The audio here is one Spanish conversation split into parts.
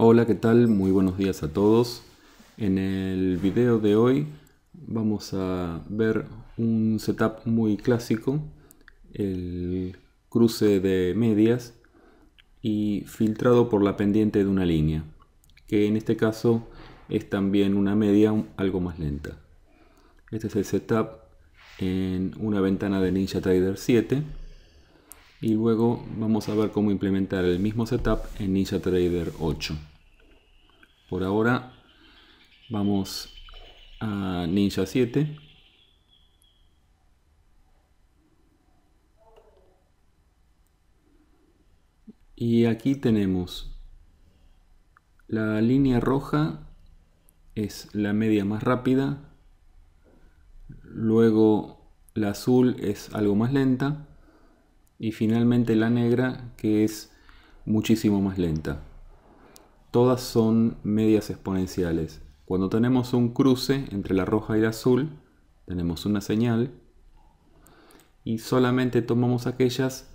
Hola, ¿qué tal? Muy buenos días a todos. En el video de hoy vamos a ver un setup muy clásico, el cruce de medias y filtrado por la pendiente de una línea, que en este caso es también una media algo más lenta. Este es el setup en una ventana de NinjaTrader 7 y luego vamos a ver cómo implementar el mismo setup en NinjaTrader 8. Por ahora vamos a Ninja 7. Y aquí tenemos la línea roja es la media más rápida, luego la azul es algo más lenta y finalmente la negra que es muchísimo más lenta. Todas son medias exponenciales. Cuando tenemos un cruce entre la roja y la azul, tenemos una señal y solamente tomamos aquellas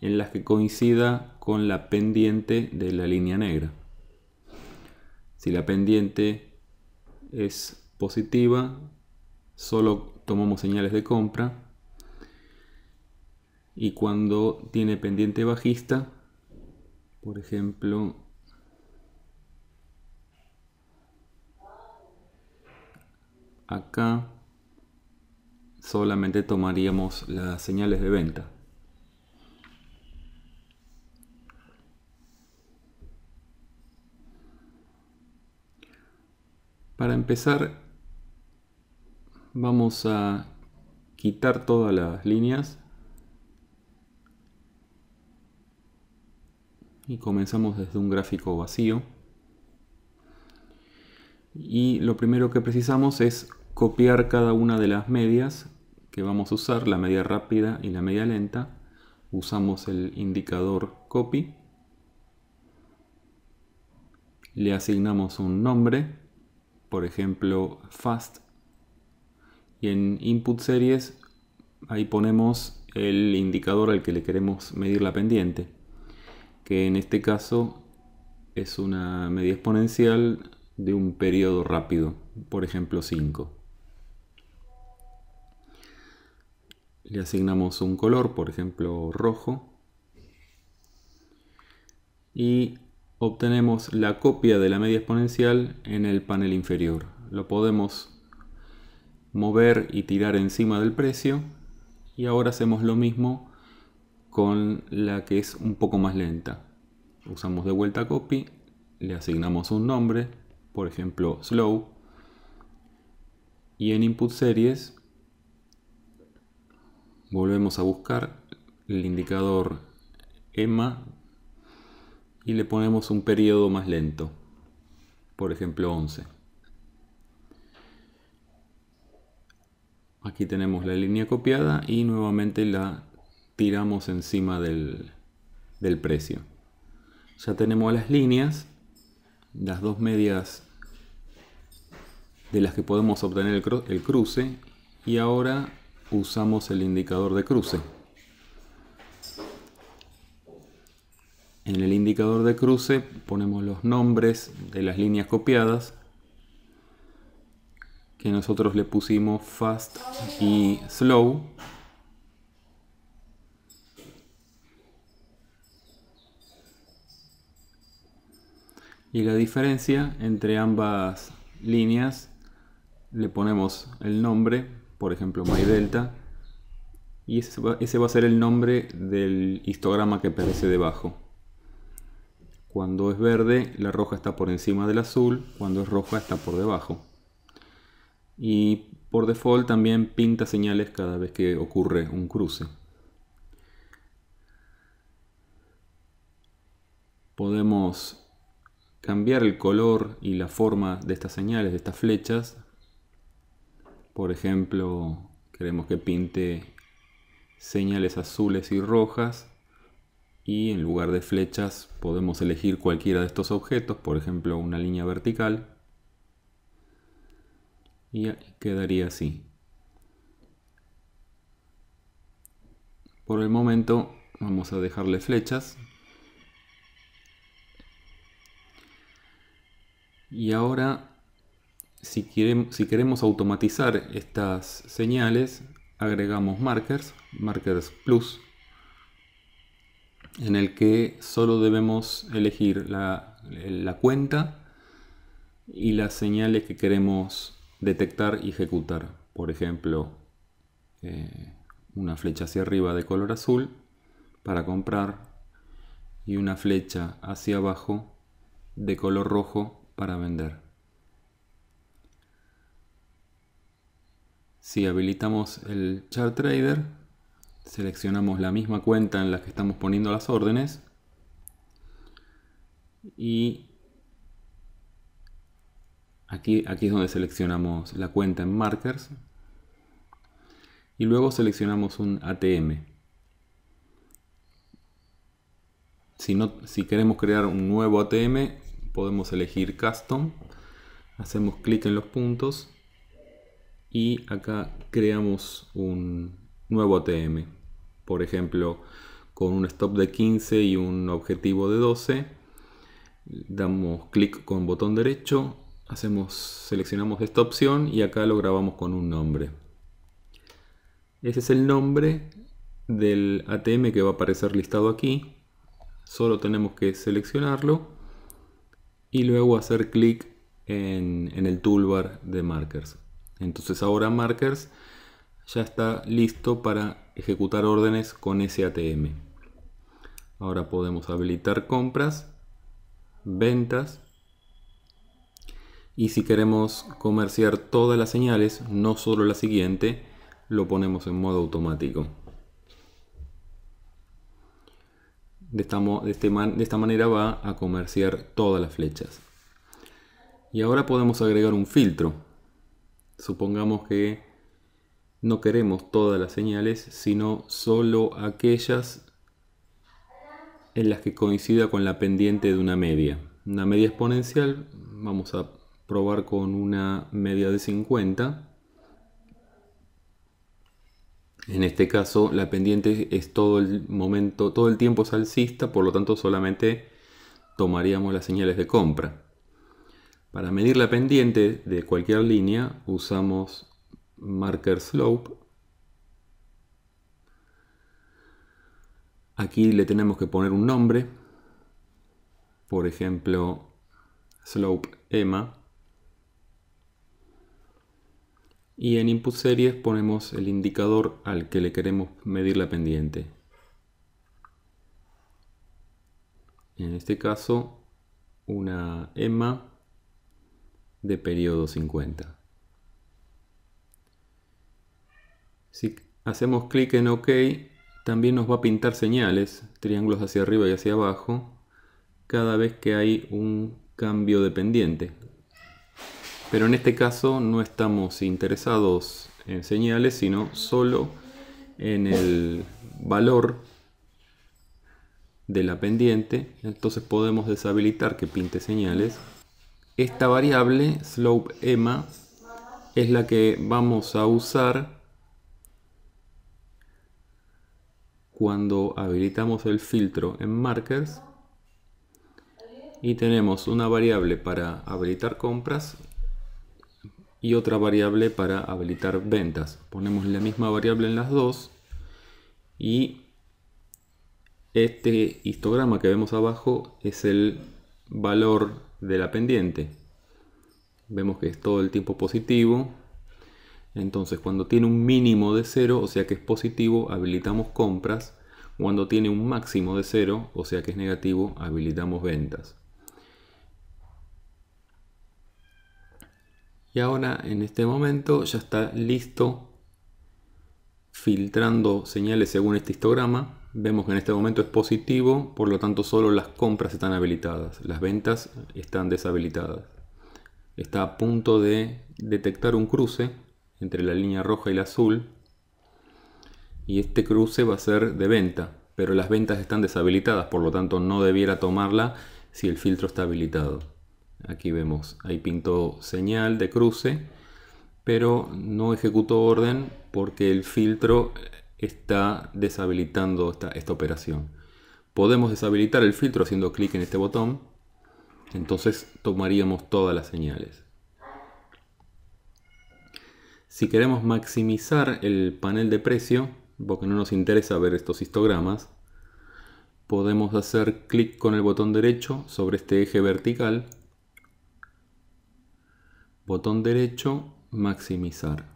en las que coincida con la pendiente de la línea negra. Si la pendiente es positiva, solo tomamos señales de compra y cuando tiene pendiente bajista, por ejemplo, acá solamente tomaríamos las señales de venta. Para empezar, vamos a quitar todas las líneas y comenzamos desde un gráfico vacío. Y lo primero que precisamos es copiar cada una de las medias que vamos a usar, la media rápida y la media lenta. Usamos el indicador copy. Le asignamos un nombre, por ejemplo fast. Y en input series ahí ponemos el indicador al que le queremos medir la pendiente que en este caso es una media exponencial de un periodo rápido, por ejemplo 5. Le asignamos un color, por ejemplo rojo, y obtenemos la copia de la media exponencial en el panel inferior. Lo podemos mover y tirar encima del precio y ahora hacemos lo mismo con la que es un poco más lenta. Usamos de vuelta copy, le asignamos un nombre, por ejemplo slow, y en input series volvemos a buscar el indicador EMA y le ponemos un periodo más lento, por ejemplo 11. Aquí tenemos la línea copiada y nuevamente la tiramos encima del, del precio. Ya tenemos las líneas, las dos medias de las que podemos obtener el, el cruce y ahora usamos el indicador de cruce. En el indicador de cruce ponemos los nombres de las líneas copiadas que nosotros le pusimos fast y slow Y la diferencia entre ambas líneas le ponemos el nombre, por ejemplo MyDelta, y ese va, a ser el nombre del histograma que aparece debajo. Cuando es verde, la roja está por encima del azul, cuando es roja está por debajo. Y por default también pinta señales cada vez que ocurre un cruce. Podemos cambiar el color y la forma de estas señales, de estas flechas. Por ejemplo, queremos que pinte señales azules y rojas y en lugar de flechas podemos elegir cualquiera de estos objetos, por ejemplo una línea vertical y quedaría así. Por el momento vamos a dejarle flechas Y ahora, si, queremos, automatizar estas señales, agregamos markers, markers plus, en el que solo debemos elegir la, cuenta y las señales que queremos detectar y ejecutar. Por ejemplo, eh, una flecha hacia arriba de color azul para comprar y una flecha hacia abajo de color rojo para vender. Si habilitamos el chart trader, seleccionamos la misma cuenta en la que estamos poniendo las órdenes y aquí, aquí es donde seleccionamos la cuenta en markers y luego seleccionamos un ATM. Si, no, si queremos crear un nuevo ATM, podemos elegir Custom, hacemos clic en los puntos y acá creamos un nuevo ATM. Por ejemplo, con un stop de 15 y un objetivo de 12, damos clic con botón derecho, hacemos, seleccionamos esta opción y acá lo grabamos con un nombre. Ese es el nombre del ATM que va a aparecer listado aquí. Solo tenemos que seleccionarlo y luego hacer clic en, el toolbar de Markers. Entonces ahora Markers ya está listo para ejecutar órdenes con SATM. Ahora podemos habilitar compras, ventas y si queremos comerciar todas las señales, no solo la siguiente, lo ponemos en modo automático. De esta, de, este de esta manera va a comerciar todas las flechas. Y ahora podemos agregar un filtro. Supongamos que no queremos todas las señales, sino solo aquellas en las que coincida con la pendiente de una media. Una media exponencial, vamos a probar con una media de 50. En este caso, la pendiente es todo el momento, todo el tiempo es por lo tanto solamente tomaríamos las señales de compra. Para medir la pendiente de cualquier línea usamos marker slope. Aquí le tenemos que poner un nombre, por ejemplo, slope EMA. y en input series ponemos el indicador al que le queremos medir la pendiente. En este caso una EMA de periodo 50. Si hacemos clic en OK, también nos va a pintar señales, triángulos hacia arriba y hacia abajo, cada vez que hay un cambio de pendiente, pero en este caso no estamos interesados en señales, sino solo en el valor de la pendiente. Entonces podemos deshabilitar que pinte señales. Esta variable, slope EMA, es la que vamos a usar cuando habilitamos el filtro en markers y tenemos una variable para habilitar compras y otra variable para habilitar ventas. Ponemos la misma variable en las dos y este histograma que vemos abajo es el valor de la pendiente. Vemos que es todo el tiempo positivo. Entonces cuando tiene un mínimo de cero, o sea que es positivo, habilitamos compras. Cuando tiene un máximo de cero, o sea que es negativo, habilitamos ventas. y ahora en este momento ya está listo filtrando señales según este histograma. Vemos que en este momento es positivo, por lo tanto solo las compras están habilitadas, las ventas están deshabilitadas. Está a punto de detectar un cruce entre la línea roja y la azul y este cruce va a ser de venta, pero las ventas están deshabilitadas, por lo tanto no debiera tomarla si el filtro está habilitado. Aquí vemos, ahí pintó señal de cruce, pero no ejecutó orden porque el filtro está deshabilitando esta, esta operación. Podemos deshabilitar el filtro haciendo clic en este botón, entonces tomaríamos todas las señales. Si queremos maximizar el panel de precio, porque no nos interesa ver estos histogramas, podemos hacer clic con el botón derecho sobre este eje vertical Botón derecho, maximizar.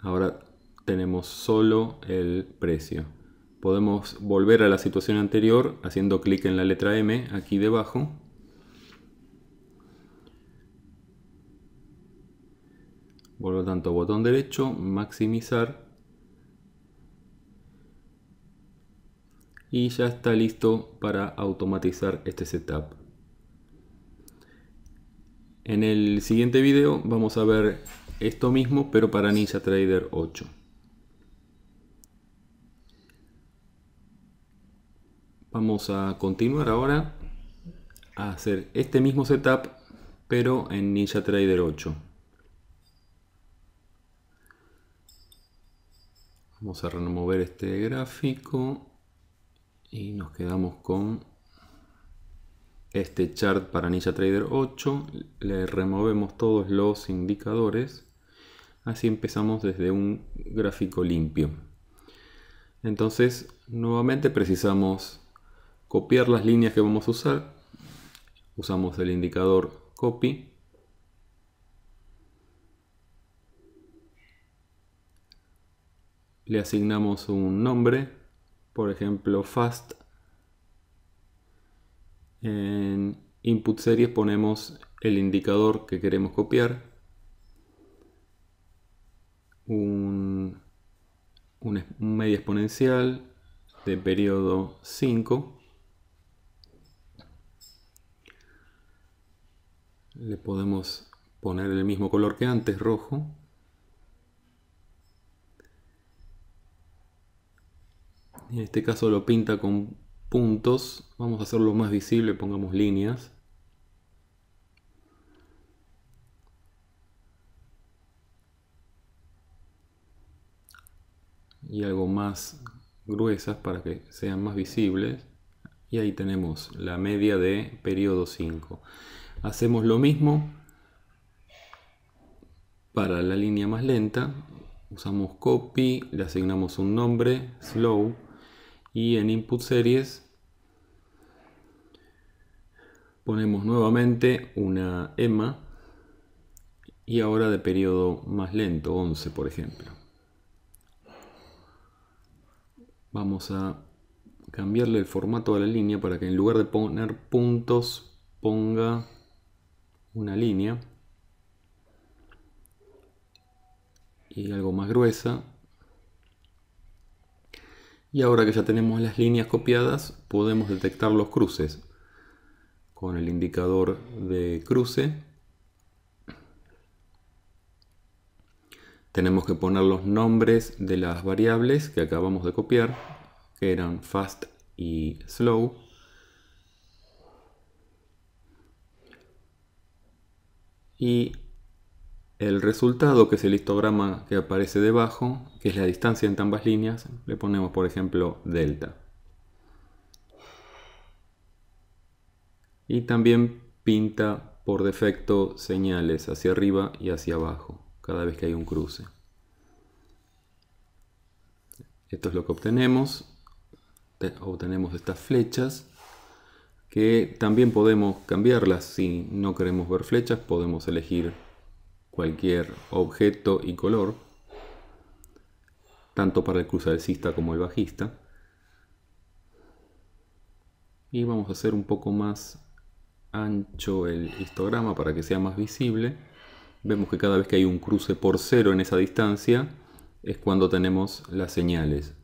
Ahora tenemos solo el precio. Podemos volver a la situación anterior haciendo clic en la letra M aquí debajo. Por lo tanto, botón derecho, maximizar. Y ya está listo para automatizar este setup. En el siguiente video vamos a ver esto mismo pero para NinjaTrader 8. Vamos a continuar ahora a hacer este mismo setup pero en NinjaTrader 8. Vamos a remover este gráfico y nos quedamos con este chart para trader 8, le removemos todos los indicadores, así empezamos desde un gráfico limpio. Entonces, nuevamente precisamos copiar las líneas que vamos a usar. Usamos el indicador copy. Le asignamos un nombre, por ejemplo, fast en input series ponemos el indicador que queremos copiar, un, media exponencial de periodo 5. Le podemos poner el mismo color que antes, rojo. En este caso lo pinta con puntos, vamos a hacerlo más visible, pongamos líneas. Y algo más gruesas para que sean más visibles. Y ahí tenemos la media de periodo 5. Hacemos lo mismo para la línea más lenta. Usamos copy, le asignamos un nombre, slow y en input series ponemos nuevamente una EMA y ahora de periodo más lento, 11 por ejemplo. Vamos a cambiarle el formato a la línea para que en lugar de poner puntos ponga una línea y algo más gruesa y ahora que ya tenemos las líneas copiadas, podemos detectar los cruces. Con el indicador de cruce, tenemos que poner los nombres de las variables que acabamos de copiar, que eran fast y slow. Y el resultado, que es el histograma que aparece debajo, que es la distancia entre ambas líneas, le ponemos por ejemplo delta. Y también pinta por defecto señales hacia arriba y hacia abajo, cada vez que hay un cruce. Esto es lo que obtenemos. Obtenemos estas flechas que también podemos cambiarlas. Si no queremos ver flechas, podemos elegir cualquier objeto y color, tanto para el alcista como el bajista. Y vamos a hacer un poco más ancho el histograma para que sea más visible. Vemos que cada vez que hay un cruce por cero en esa distancia es cuando tenemos las señales.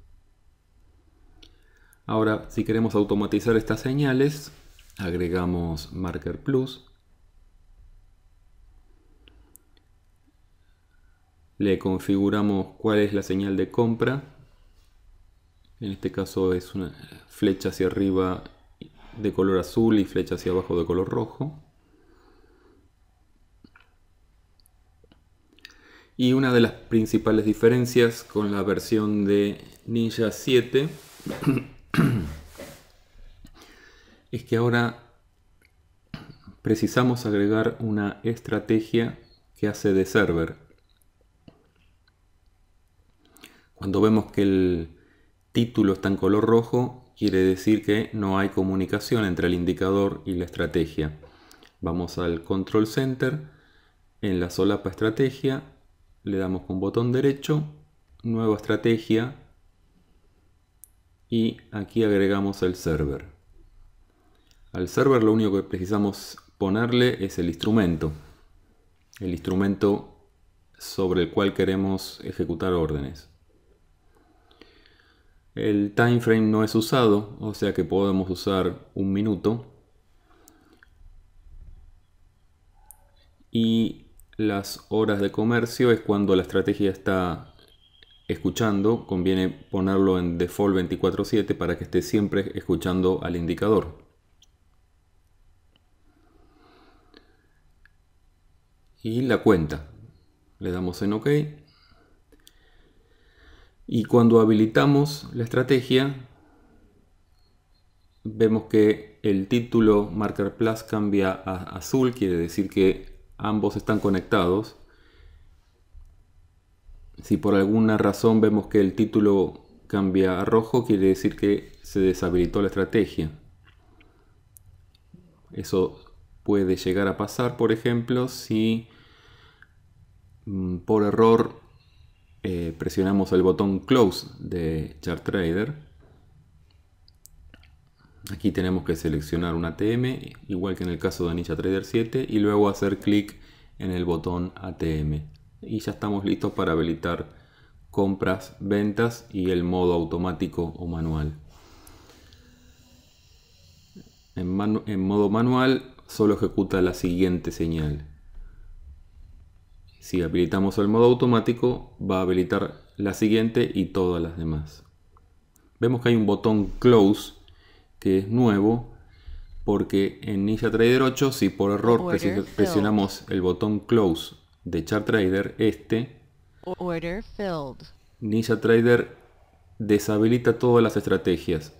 Ahora, si queremos automatizar estas señales, agregamos Marker Plus le configuramos cuál es la señal de compra. En este caso es una flecha hacia arriba de color azul y flecha hacia abajo de color rojo. Y una de las principales diferencias con la versión de Ninja 7 es que ahora precisamos agregar una estrategia que hace de server Cuando vemos que el título está en color rojo, quiere decir que no hay comunicación entre el indicador y la estrategia. Vamos al Control Center, en la solapa Estrategia, le damos con botón derecho, Nueva Estrategia, y aquí agregamos el server. Al server lo único que precisamos ponerle es el instrumento, el instrumento sobre el cual queremos ejecutar órdenes. El time frame no es usado, o sea que podemos usar un minuto. Y las horas de comercio es cuando la estrategia está escuchando. Conviene ponerlo en default 24/7 para que esté siempre escuchando al indicador. Y la cuenta. Le damos en OK. Y cuando habilitamos la estrategia, vemos que el título Marker Plus cambia a azul, quiere decir que ambos están conectados. Si por alguna razón vemos que el título cambia a rojo, quiere decir que se deshabilitó la estrategia. Eso puede llegar a pasar, por ejemplo, si mm, por error eh, presionamos el botón Close de Chartrader. Aquí tenemos que seleccionar un ATM, igual que en el caso de NinjaTrader 7, y luego hacer clic en el botón ATM. Y ya estamos listos para habilitar compras, ventas y el modo automático o manual. en modo manual solo ejecuta la siguiente señal. Si habilitamos el modo automático, va a habilitar la siguiente y todas las demás. Vemos que hay un botón Close que es nuevo porque en NinjaTrader 8, si por error presionamos el botón Close de ChartTrader, este, ninja filled. NinjaTrader deshabilita todas las estrategias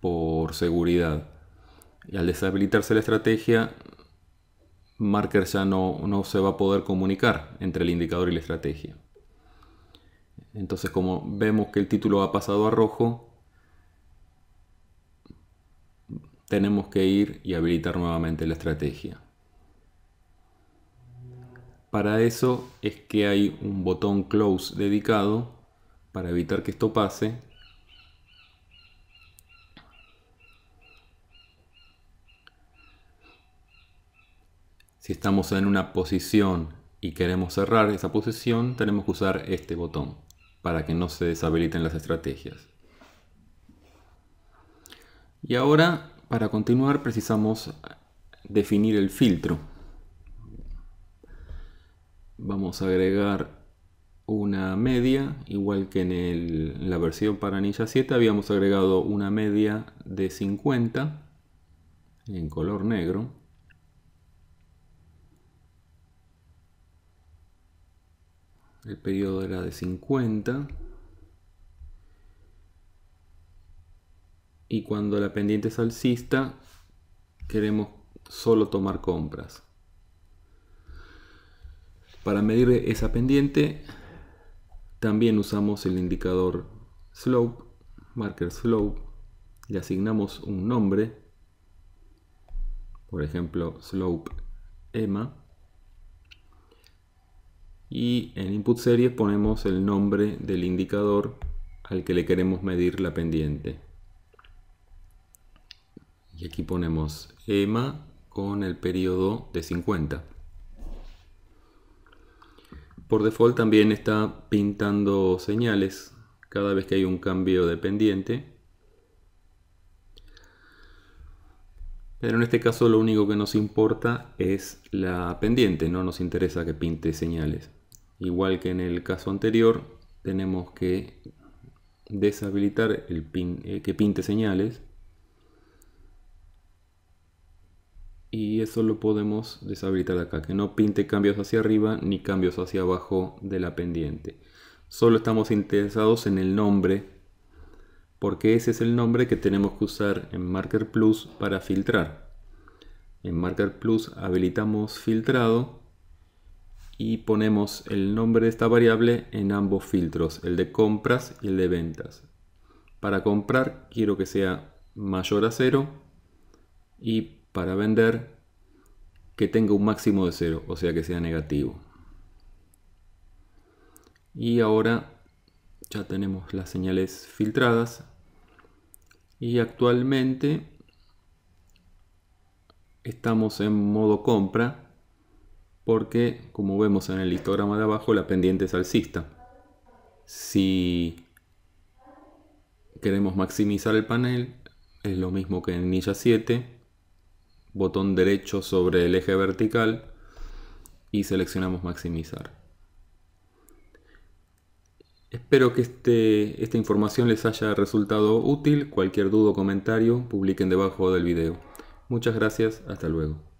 por seguridad. Y al deshabilitarse la estrategia, marker ya no, no se va a poder comunicar entre el indicador y la estrategia. Entonces como vemos que el título ha pasado a rojo, tenemos que ir y habilitar nuevamente la estrategia. Para eso es que hay un botón close dedicado para evitar que esto pase Si estamos en una posición y queremos cerrar esa posición, tenemos que usar este botón para que no se deshabiliten las estrategias. Y ahora, para continuar, precisamos definir el filtro. Vamos a agregar una media, igual que en, la versión para Ninja 7 habíamos agregado una media de 50 en color negro el periodo era de 50 y cuando la pendiente es alcista queremos solo tomar compras. Para medir esa pendiente también usamos el indicador slope, marker slope, le asignamos un nombre, por ejemplo slope EMA y en input series ponemos el nombre del indicador al que le queremos medir la pendiente. Y aquí ponemos EMA con el periodo de 50. Por default también está pintando señales cada vez que hay un cambio de pendiente. Pero en este caso lo único que nos importa es la pendiente, no nos interesa que pinte señales. Igual que en el caso anterior, tenemos que deshabilitar el pin, eh, que pinte señales. Y eso lo podemos deshabilitar acá, que no pinte cambios hacia arriba ni cambios hacia abajo de la pendiente. Solo estamos interesados en el nombre, porque ese es el nombre que tenemos que usar en Marker Plus para filtrar. En Marker Plus habilitamos filtrado y ponemos el nombre de esta variable en ambos filtros, el de compras y el de ventas. Para comprar quiero que sea mayor a cero y para vender que tenga un máximo de cero o sea que sea negativo. Y ahora ya tenemos las señales filtradas y actualmente estamos en modo compra porque, como vemos en el histograma de abajo, la pendiente es alcista. Si queremos maximizar el panel, es lo mismo que en Ninja 7, botón derecho sobre el eje vertical y seleccionamos maximizar. Espero que este, esta información les haya resultado útil. Cualquier duda o comentario, publiquen debajo del video. Muchas gracias, hasta luego.